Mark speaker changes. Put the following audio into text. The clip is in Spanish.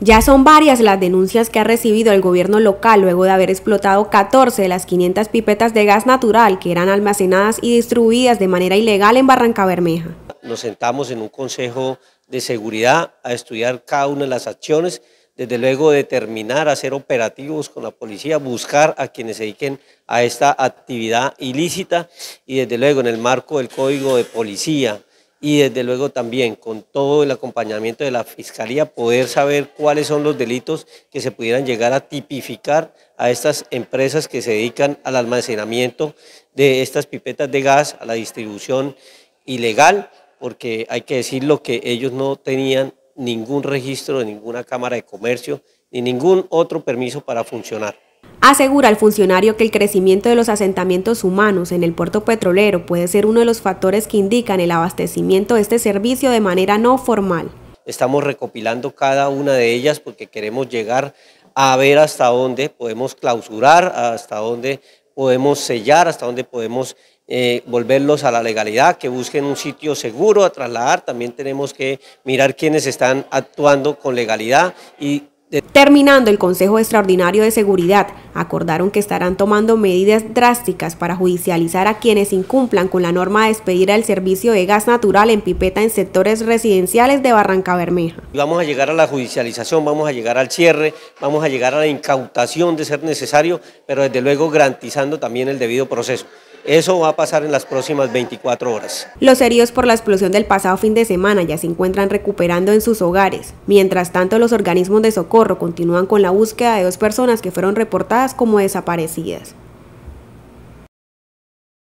Speaker 1: Ya son varias las denuncias que ha recibido el gobierno local luego de haber explotado 14 de las 500 pipetas de gas natural que eran almacenadas y distribuidas de manera ilegal en Barranca Bermeja.
Speaker 2: Nos sentamos en un consejo de seguridad a estudiar cada una de las acciones, desde luego determinar, hacer operativos con la policía, buscar a quienes se dediquen a esta actividad ilícita y desde luego en el marco del código de policía y desde luego también con todo el acompañamiento de la Fiscalía poder saber cuáles son los delitos que se pudieran llegar a tipificar a estas empresas que se dedican al almacenamiento de estas pipetas de gas, a la distribución ilegal, porque hay que decirlo que ellos no tenían ningún registro de ninguna cámara de comercio ni ningún otro permiso para funcionar
Speaker 1: asegura al funcionario que el crecimiento de los asentamientos humanos en el puerto petrolero puede ser uno de los factores que indican el abastecimiento de este servicio de manera no formal.
Speaker 2: Estamos recopilando cada una de ellas porque queremos llegar a ver hasta dónde podemos clausurar, hasta dónde podemos sellar, hasta dónde podemos eh, volverlos a la legalidad, que busquen un sitio seguro a trasladar. También tenemos que mirar quiénes están actuando con legalidad y
Speaker 1: Terminando el Consejo Extraordinario de Seguridad, acordaron que estarán tomando medidas drásticas para judicializar a quienes incumplan con la norma de despedir al servicio de gas natural en pipeta en sectores residenciales de Barranca Bermeja.
Speaker 2: Vamos a llegar a la judicialización, vamos a llegar al cierre, vamos a llegar a la incautación de ser necesario, pero desde luego garantizando también el debido proceso. Eso va a pasar en las próximas 24 horas.
Speaker 1: Los heridos por la explosión del pasado fin de semana ya se encuentran recuperando en sus hogares. Mientras tanto, los organismos de socorro continúan con la búsqueda de dos personas que fueron reportadas como desaparecidas.